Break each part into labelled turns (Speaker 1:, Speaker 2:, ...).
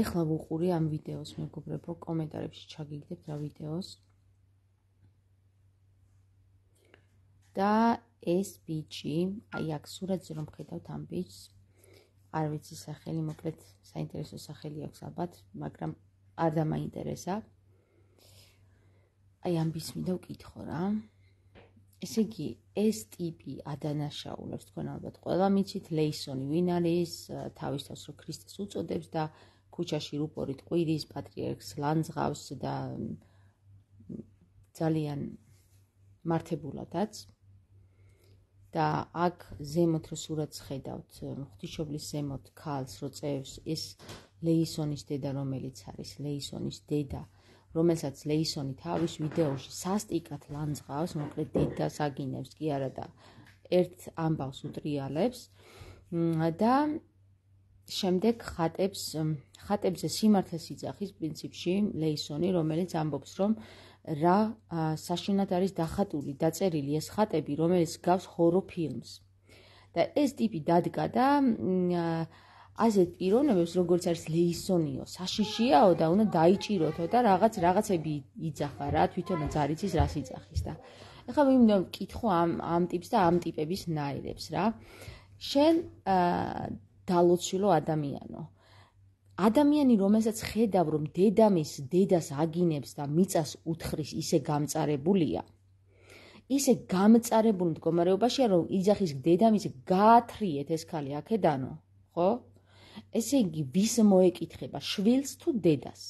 Speaker 1: ეხლა ვუყური ამ ვიდეოს, მეგობრებო, კომენტარებში ჩაგიგდებთ რა ვიდეოს. და ეს ბიჭი, აი აქ სურათზე რომ ხედავთ ამ ბიჭს, არ ვიცი სახელი, მოკლედ საინტერესო სახელი აქვს ალბათ, მაგრამ არ დამაინტერესა. აი ამ ბიჭს მინდა ვკითხო რა. ესე იგი, ეს ტიპი ადანაშაულებს თქვენ ალბათ ყველა მიცით, ლეისონი ვინ არის, თავის თავს რო ქრისტეს უწოდებს და ქუჩაში რუპორი ტყვირის პატრიარქს ლანძღავს და ძალიან მართებულადაც და აქ ზემოთ რო სურათს ხედავთ ღვთისმშობლის ზემოთ ქალს რო წევს ეს ლეისონის დედა რომელიც არის ლეისონის დედა რომელსაც ლეისონი თავის ვიდეოში სასტიკად ლანძღავს მოკლედ დედა საგინებს კი არა და ერთ ამბავს უტრიალებს და შემდეგ ხატებს ხატებზე სიმართლეს იძახის პრინციპში ლეისონი რომელიც ამბობს რომ რა საშინად არის დახატული დაწერილი ეს ხატები რომელიც გავს ჰორო ფილმს და ეს ტიპი დადგა და ასეთ პიროვნებებს როგორც არის ლეისონიო საშიშიაო და უნდა დაიჭიროთო და რაღაც რაღაცები იძახა რა თვითონ ძარიცის რას იძახის და ეხლა მე მკითხო ამ ამ ტიპს და ამ ტიპების ნაირებს რა შენ აა დალოცილო ადამიანო. ადამიანი, რომელსაც ხედავ, რომ დედამის დედას აგინებს და მიწას უთხრის, ისე გამწარებულია. ისე გამწარებულ მდგომარეობაშია, რომ იძახის დედამის გაათრიეთ ეს ხალი აქედანო, ხო? ესე იგი, ვის მოეკითხება, შვილს თუ დედას?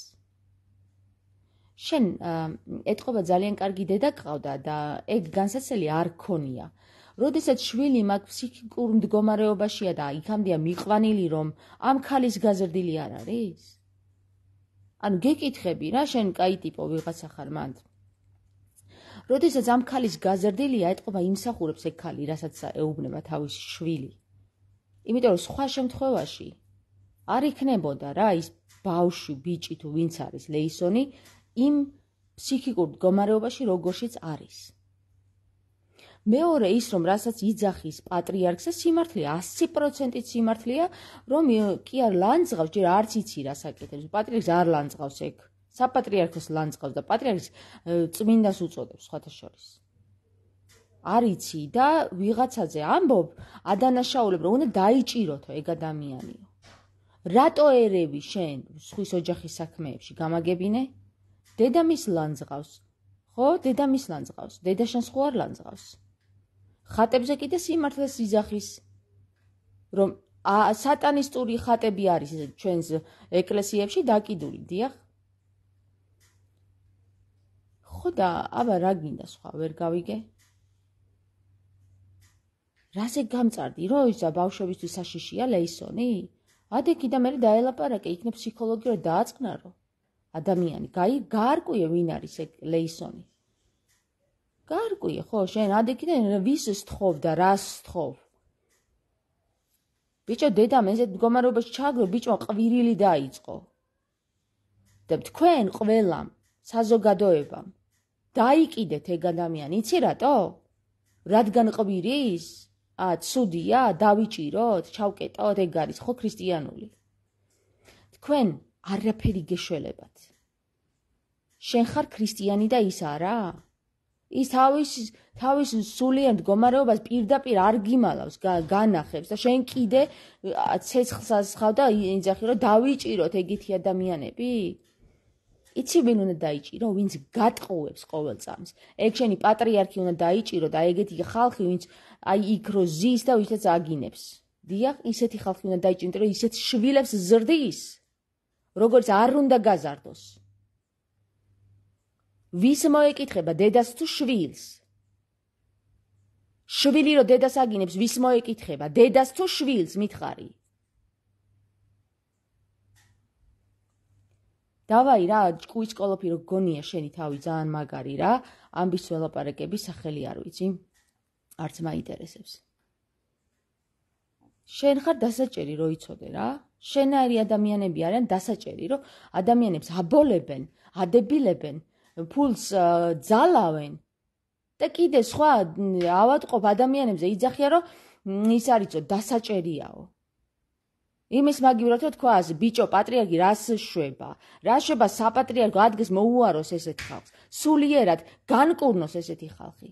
Speaker 1: შენ ეთყობა ძალიან კარგი დედა გყავდა და ეგ განსაცელი არ ქონია. როდესაც შვილი მაგ ფსიქიკურ მდგომარეობაშია და იქამდეა მიყვანილი რომ ამ ქალის გაზრდილი არ არის ანუ გეკითხები რა შენ кай ტიპო ვიღაცა ხარ მანდ როდესაც ამ ქალის გაზრდილია ეთყობა იმსახურებს ეგ ქალი რასაც ეუბნება თავის შვილი იმიტომ რომ სხვა შემთხვევაში არ იქნებოდა რა ის ბავშვი ბიჭი თუ ვინც არის ლეისონი იმ ფსიქიკურ მდგომარეობაში როგორშიც არის მეორე ის რომ რასაც იძახის პატრიარქზე სიმართლე 100%-ით სიმართლეა რომ კი არ ლანძღავს ჯერ არც იცი რას აკეთებს პატრიარქს არ ლანძღავს ეგ საპატრიარქოს ლანძღავს და პატრიარქს წმინდას უწოდებს სხვათა შორის არ იცი და ვიღაცაზე ამბობ ადანაშაულებ რომ უნდა დაიჭიროთ ეგ ადამიანიო რატო ერევი შენ სხვის ოჯახის საქმეებში გამაგებინე დედამის ლანძღავს ხო დედამის ლანძღავს დედაშენ სხვა არ ლანძღავს ხატებზე კიდე სიმართლეს იზახის რომ სატანისტური ხატები არის ჩვენს ეკლესიებში დაკიდული დიახ ხო და აბა რა გინდა სხვა ვერ გავიგე რასე გამწარდი რო ისა ბავშვებისთვის საშიშია ლეისონი ადე კიდე მე დაელაპარაკე იქნებ ფსიქოლოგი რა დააწყნარო ადამიანი გაი გარკვიე ვინ არის ეკლესიონი გარკვი ხო შენ ადიკიდან ვის სთხოვ და რას სთხოვ ბიჭო დედამ ეს მდგომარეობაში ჩაგრო ბიჭო ყვირილი დაიწყო და თქვენ ყველამ საზოგადოებამ დაიკიდეთ ეგ ადამიანი იცი რატო რადგან ყვირის ა ცუდია დავიჭიროთ ჩავკეტოთ ეგ არის ხო ქრისტიანული თქვენ არაფერი გეშველებათ შენ ხარ ქრისტიანი და ის არა? ის თავის თავის სულიერ მდგომარეობას პირდაპირ არ გიმალავს განახებს და შენ კიდე ცეცხლსაც ხავ და ინძახი რომ დავიჭიროთ ეგეთი ადამიანები? იცი ვინ უნდა დაიჭირო, ვინც გატყუებს ყოველ წამს. ეგ შენი პატრიარქი უნდა დაიჭირო და ეგეთი ხალხი, ვინც აი იქ რო ზის და ვისაც აგინებს. დიახ, ისეთი ხალხი უნდა დაიჭინდეს, რომ ისეთ შვილებს ზრდის, როგორც არ უნდა გაზარდოს. ვის მოეკითხება დედას თუ შვილს? შვილი რო დედას აგინებს, ვის მოეკითხება დედას თუ შვილს მითხარი? დავაი რა, ჭკუის კოლოფი რო გონია შენი თავი ძალიან მაგარი რა, ამბის ველაპარაკების სახელი არ ვიცი. არც მაინტერესებს. შენ ხარ დასაჭერი რო იცოდე რა? შენ არი ადამიანები არიან დასაჭერი რო ადამიანებს აბოლებენ, ადებილებენ. ფულს ძალავენ და კიდე სხვა ავატყოფ ადამიანებზე იძახია რომ ის არისო დასაჭერიაო იმის მაგივრათო თქვა ასე ბიჭო პატრიარქი რას შვება რა შვება საპატრიარქო ადგეს მოუაროს ესეთ ხალხს სულიერად განკურნოს ესეთი ხალხი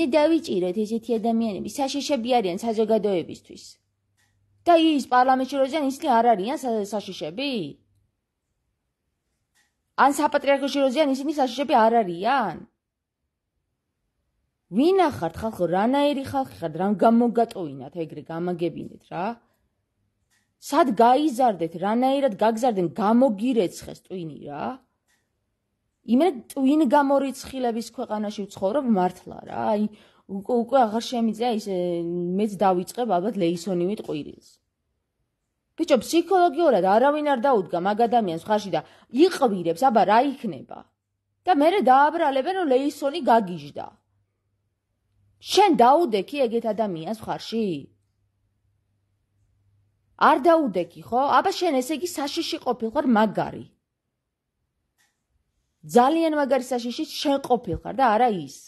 Speaker 1: ნე დავიჭიროთ ესეთი ადამიანები საშეშები არიან საზოგადოებისთვის და ის პარლამენტში როზიან ისლი არ არიან საშეშები ან საპატრიარქოში როზიან ისინი საშიშები არ არიან? ვინ ახართ ხალხო, რანაირი ხალხი ხართ, რამ გამოგატოვინათ ეგრე გამაგებინეთ რა? სად გაიზარდეთ, რანაირად გაგზარდნენ გამოგირეცხეს ტვინი რა? იმენა ტვინ გამორიცხილების ქვეყანაში ვცხოვრობ მართლა რა? აი უკვე აღარ შემიძლია ის მეც დავიწყებ ალბათ ლეისონივით ყვირილს. ბიჭო, ფსიქოლოგიურად არავინ არ დაუდგა მაგ ადამიანს ხარში და იყვირებს, აბა რა იქნება? და მერე დააბრალებენ, რომ ლეისონი გაგიჟდა. შენ დაუდექი ეგეთ ადამიანს ხარში? არ დაუდექი, ხო? აბა შენ ესე იგი საშიში ყოფილხარ მაგარი. ძალიან მაგარი საშიში შენ ყოფილხარ და არა ის.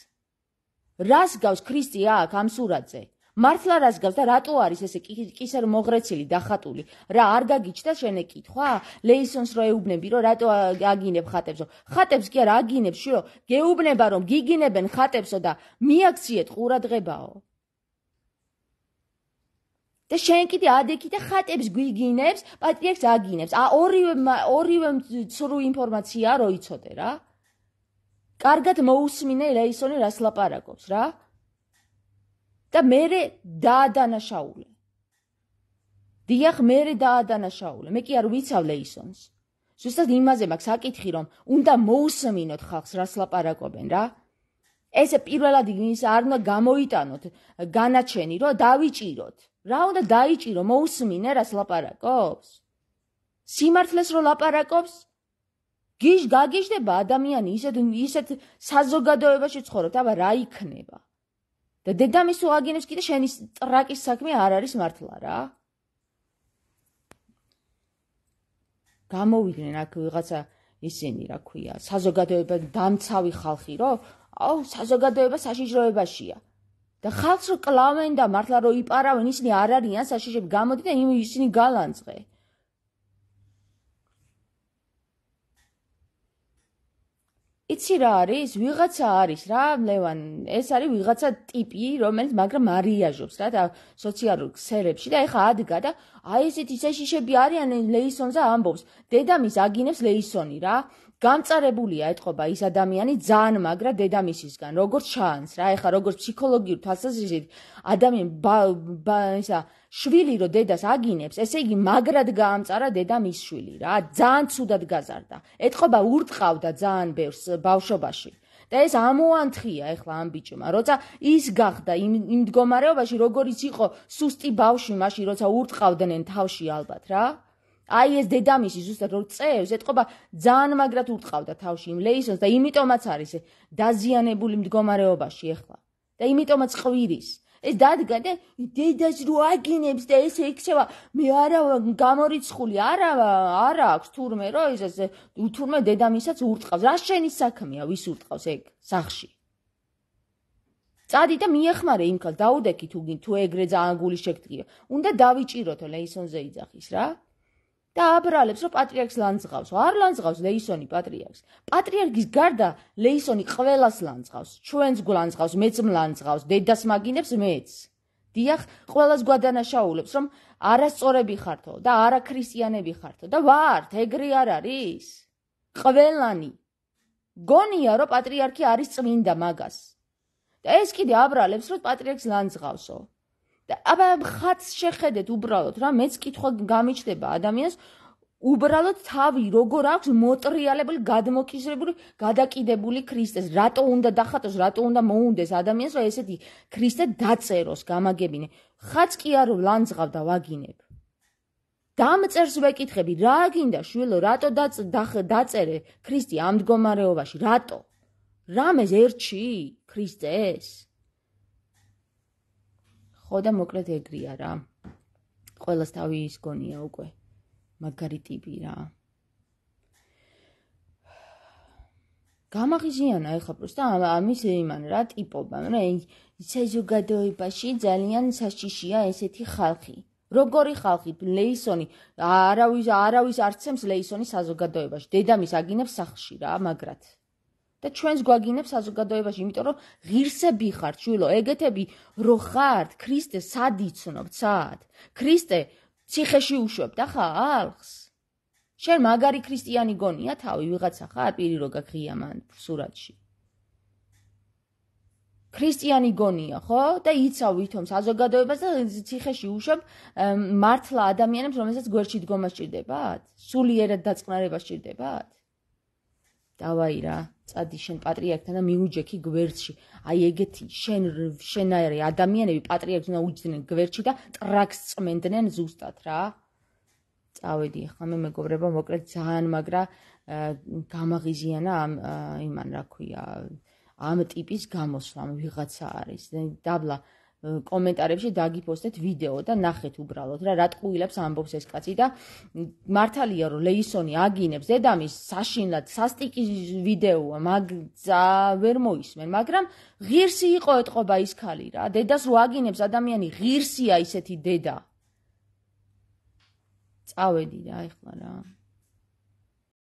Speaker 1: რას გავს ქრისტე აქ ამ სურათზე? მართლა რას გავს და რატო არის ესე კისერ მოღრეცილი დახატული? რა არ გაგიჩნდა შენე კითხვა? ლეისონს რო ეუბნები, რომ რატო აგინებ ხატებსო? ხატებს კი არ აგინებს, შიო, გეუბნება რომ გიგინებენ ხატებსო და მიაქციეთ ყურადღებაო. და შენ კიდე ადექი და ხატებს გიგინებს, პატრიარქს აგინებს. ა ორივე ორივე ცრუ ინფორმაცია როიცოდე რა. კარგად მოусმინე ლეისონი რას ლაპარაკობს რა. და მერე დაადანაშაულე. დიახ, მერე დაადანაშაულე. მე კი არ ვიცავლე ისონს. ზუსტად იმაზე მაქვს საკითხი, რომ უნდა მოусმინოთ ხალხს, რას ლაპარაკობენ, რა? ეს პირველად ის არ უნდა გამოიტანოთ განაჩენი, რომ დავიჭიროთ. რა უნდა დაიჭირო, მოусმინე, რას ლაპარაკობს? სიმართლეს რო ლაპარაკობს? გიშ გაგიშდება ადამიანი ისეთ ისეთ საზოგადოებაში ცხოვრობთ, აბა რა იქნება? და დედამის უაგინებს კიდე შენი ტრაკის საქმე არ არის მართლა რა. გამოვიდნენ აქ ვიღაცა ისინი რა ქვია, საზოგადოება დამცავი ხალხი რო, აუ საზოგადოება საშიშროებაშია. და ხალხს რო კლავენ და მართლა რო იპარავენ ისინი არ არიან საშიშები, გამოდი და იმ ისინი გალანძღე. იცი რა არის? ვიღაცა არის რა, ლევან, ეს არის ვიღაცა ტიპი, რომელიც მაგრამ მარიაჟობს რა, და სოციალურ ქსელებში და ეხა ადგა და აი ესეთ ისე შიშები არიან ლეისონს და ამბობს, დედამის აგინებს ლეისონი რა გამწარებულია ეთყობა ის ადამიანი ძალიან მაგრა დედამისისგან როგორც ჩანს რა ეხა როგორც ფსიქოლოგიურ თვალსაზრისით ადამიან ბა ისა შვილი რო დედას აგინებს ესე იგი მაგრად გაამწარა დედამის შვილი რა ძალიან ცუდად გაზარდა ეთყობა ურტყავდა ძალიან ბევრს ბავშვობაში და ეს ამოანთხია ეხლა ამ ბიჭმა როცა ის გახდა იმ იმ მდგომარეობაში როგორიც იყო სუსტი ბავში მაშინ როცა ურტყავდნენ თავში ალბათ რა აი ეს დედამისი ზუსტად რო წევს ეთყობა ძალიან მაგრად ურტყავდა თავში იმ ლეისონს და იმიტომაც არის დაზიანებული მდგომარეობაში ეხლა და იმიტომაც ყვირის ეს დადგა და დედას რო აგინებს და ეს ექცევა მე არა გამორიცხული არა არა აქვს თურმე რო ეს თურმე დედამისაც ურტყავს რა შენი საქმეა ვის ურტყავს ეგ სახში წადი და მიეხმარე იმქალ დაუდექი თუ თუ ეგრე ძალიან გული შექტგია უნდა დავიჭიროთ ლეისონზე იძახის რა და აბრალებს, რომ პატრიარქს ლანძღავს. არ ლანძღავს ლეისონი პატრიარქს. პატრიარქის გარდა ლეისონი ყველას ლანძღავს. ჩვენს გულანძღავს, მეც მლანძღავს, დედას მაგინებს მეც. დიახ, ყველას გვადანაშაულებს, რომ არასწორები ხართო და არაქრისტიანები ხართო და ვართ, ეგრე არ არის. ყველანი გონია, რომ პატრიარქი არის წმინდა მაგას. და ეს კიდე აბრალებს, რომ პატრიარქს ლანძღავსო. და აბა ხაც შეხედეთ უბრალოდ რა მეც კითხვა გამიჩნდება ადამიანს უბრალოდ თავი როგორ აქვს მოტრიალებული, გადმოკიზრებული, გადაკიდებული ქრისტეს. რატო უნდა დახატოს, რატო უნდა მოუნდეს ადამიანს, რომ ესეთი ქრისტე დაწეროს, გამაგებინე. ხაც კი არო ლანძღავდა ვაგინებ. დამწერს ვეკითხები, რა გინდა შვილო, რატო დაწერე ქრისტე ამ მდგომარეობაში? რატო? რამეს ერთში ქრისტეს? ხო და მოკლედ ეგრია რა. ყოველს თავი ის გონია უკვე. მაგარი ტიპი რა. გამახიზიანა ეხა პროსტა ამის იმან რა ტიპობა, რა საზოგადოებაში ძალიან საშიშია ესეთი ხალხი. როგორი ხალხი? ლეისონი, არავის არავის არცემს ლეისონის საზოგადოებაში. დედამის აგინებს სახში რა, მაგრად და ჩვენს გვაგინებს საზოგადოებაში, იმიტომ რომ ღირსები ხართ, შვილო, ეგეთები რო ხართ, ქრისტე სად იცნობთ, სად? ქრისტე ციხეში უშვებთ, ახა ხალხს. შენ მაგარი ქრისტიანი გონია თავი ვიღაცა ხარ, პირი როგა ღია მან სურათში. ქრისტიანი გონია, ხო? და იცავ ვითომ საზოგადოებას და ციხეში უშვებ მართლა ადამიანებს, რომელსაც გვერდში დგომა სჭირდებათ, სულიერად დაწყნარება სჭირდებათ. დავაი რა. წადი შენ პატრიარქთან და მიუჯექი გვერდში. აი ეგეთი შენ შენაერე ადამიანები პატრიარქს უნდა უძინენ გვერდში და ტრაქს წმენდნენ ზუსტად რა. წავედი ახლა მე მეგობრებო, მოკლედ ძალიან მაგრა გამაღიზიანა ამ იმან რა ქვია ამ ტიპის გამოსვლა ვიღაცა არის. დაბლა კომენტარებში დაგიფოსტეთ ვიდეო და ნახეთ უბრალოდ რა რა ტყუილებს ამბობს ეს კაცი და მართალია რომ ლეისონი აგინებს დედამის საშინლად სასტიკი ვიდეოა მაგ ძა ვერ მოისმენ მაგრამ ღირსი იყო ეთყობა ის ხალი რა დედას რო აგინებს ადამიანი ღირსია ისეთი დედა წავედი რა ეხლა რა